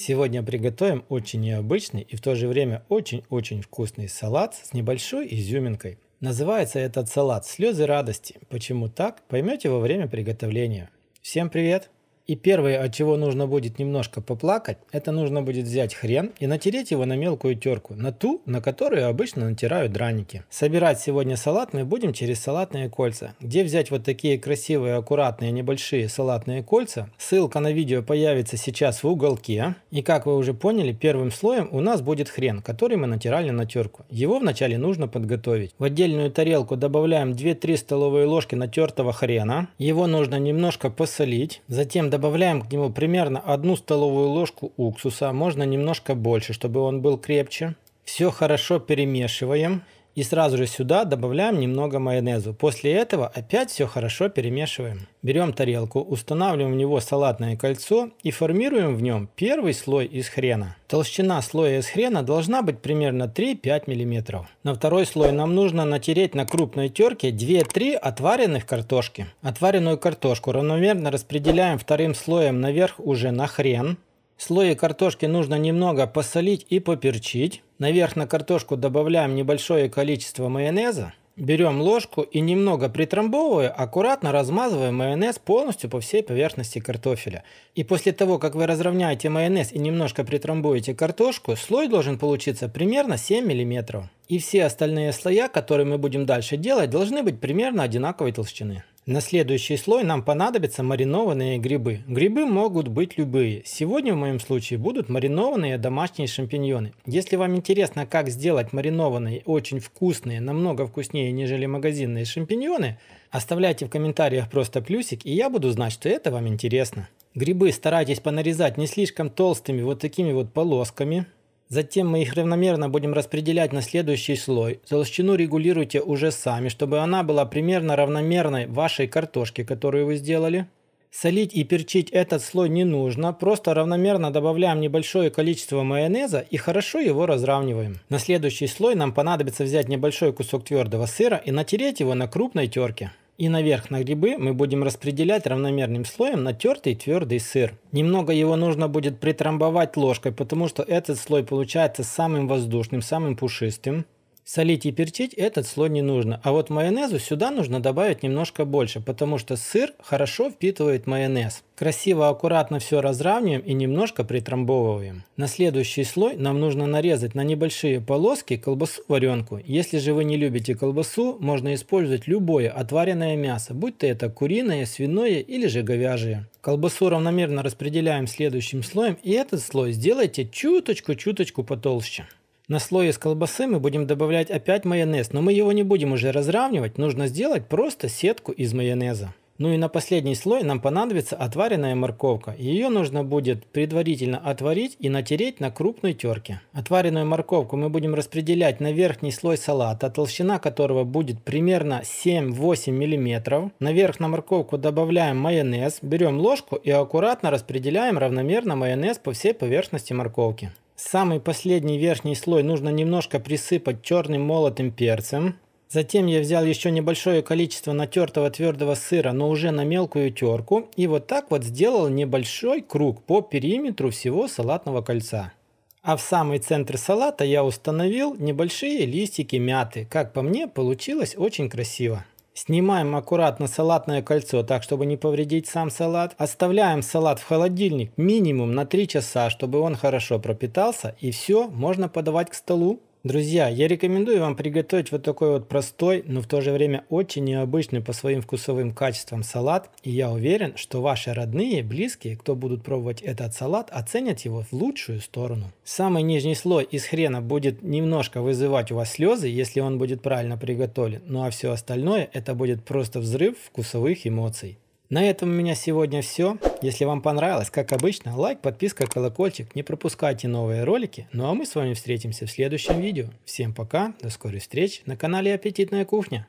Сегодня приготовим очень необычный и в то же время очень-очень вкусный салат с небольшой изюминкой. Называется этот салат «Слезы радости». Почему так, поймете во время приготовления. Всем привет! И первое, от чего нужно будет немножко поплакать, это нужно будет взять хрен и натереть его на мелкую терку, на ту, на которую обычно натирают драники. Собирать сегодня салат мы будем через салатные кольца. Где взять вот такие красивые, аккуратные, небольшие салатные кольца? Ссылка на видео появится сейчас в уголке. И как вы уже поняли, первым слоем у нас будет хрен, который мы натирали на терку. Его вначале нужно подготовить. В отдельную тарелку добавляем 2-3 столовые ложки натертого хрена. Его нужно немножко посолить. Затем добавляем добавляем к нему примерно одну столовую ложку уксуса, можно немножко больше, чтобы он был крепче. Все хорошо перемешиваем. И сразу же сюда добавляем немного майонеза. После этого опять все хорошо перемешиваем. Берем тарелку, устанавливаем в него салатное кольцо и формируем в нем первый слой из хрена. Толщина слоя из хрена должна быть примерно 3-5 мм. На второй слой нам нужно натереть на крупной терке 2-3 отваренных картошки. Отваренную картошку равномерно распределяем вторым слоем наверх уже на хрен. Слои картошки нужно немного посолить и поперчить. Наверх на картошку добавляем небольшое количество майонеза. Берем ложку и немного притрамбовывая, аккуратно размазываем майонез полностью по всей поверхности картофеля. И после того, как вы разровняете майонез и немножко притрамбуете картошку, слой должен получиться примерно 7 мм. И все остальные слоя, которые мы будем дальше делать, должны быть примерно одинаковой толщины. На следующий слой нам понадобятся маринованные грибы. Грибы могут быть любые. Сегодня в моем случае будут маринованные домашние шампиньоны. Если вам интересно, как сделать маринованные, очень вкусные, намного вкуснее, нежели магазинные шампиньоны, оставляйте в комментариях просто плюсик, и я буду знать, что это вам интересно. Грибы старайтесь понарезать не слишком толстыми вот такими вот полосками. Затем мы их равномерно будем распределять на следующий слой. Толщину регулируйте уже сами, чтобы она была примерно равномерной вашей картошке, которую вы сделали. Солить и перчить этот слой не нужно, просто равномерно добавляем небольшое количество майонеза и хорошо его разравниваем. На следующий слой нам понадобится взять небольшой кусок твердого сыра и натереть его на крупной терке. И наверх на грибы мы будем распределять равномерным слоем натертый твердый сыр. Немного его нужно будет притрамбовать ложкой, потому что этот слой получается самым воздушным, самым пушистым. Солить и перчить этот слой не нужно, а вот майонезу сюда нужно добавить немножко больше, потому что сыр хорошо впитывает майонез. Красиво аккуратно все разравниваем и немножко притрамбовываем. На следующий слой нам нужно нарезать на небольшие полоски колбасу-варенку. Если же вы не любите колбасу, можно использовать любое отваренное мясо, будь то это куриное, свиное или же говяжье. Колбасу равномерно распределяем следующим слоем и этот слой сделайте чуточку-чуточку потолще. На слой из колбасы мы будем добавлять опять майонез, но мы его не будем уже разравнивать, нужно сделать просто сетку из майонеза. Ну и на последний слой нам понадобится отваренная морковка. Ее нужно будет предварительно отварить и натереть на крупной терке. Отваренную морковку мы будем распределять на верхний слой салата, толщина которого будет примерно 7-8 мм. Наверх на морковку добавляем майонез, берем ложку и аккуратно распределяем равномерно майонез по всей поверхности морковки. Самый последний верхний слой нужно немножко присыпать черным молотым перцем. Затем я взял еще небольшое количество натертого твердого сыра, но уже на мелкую терку. И вот так вот сделал небольшой круг по периметру всего салатного кольца. А в самый центр салата я установил небольшие листики мяты. Как по мне, получилось очень красиво. Снимаем аккуратно салатное кольцо, так чтобы не повредить сам салат. Оставляем салат в холодильник минимум на 3 часа, чтобы он хорошо пропитался. И все, можно подавать к столу. Друзья, я рекомендую вам приготовить вот такой вот простой, но в то же время очень необычный по своим вкусовым качествам салат. И я уверен, что ваши родные, близкие, кто будут пробовать этот салат, оценят его в лучшую сторону. Самый нижний слой из хрена будет немножко вызывать у вас слезы, если он будет правильно приготовлен. Ну а все остальное это будет просто взрыв вкусовых эмоций. На этом у меня сегодня все. Если вам понравилось, как обычно, лайк, подписка, колокольчик. Не пропускайте новые ролики. Ну а мы с вами встретимся в следующем видео. Всем пока, до скорой встречи на канале Аппетитная кухня.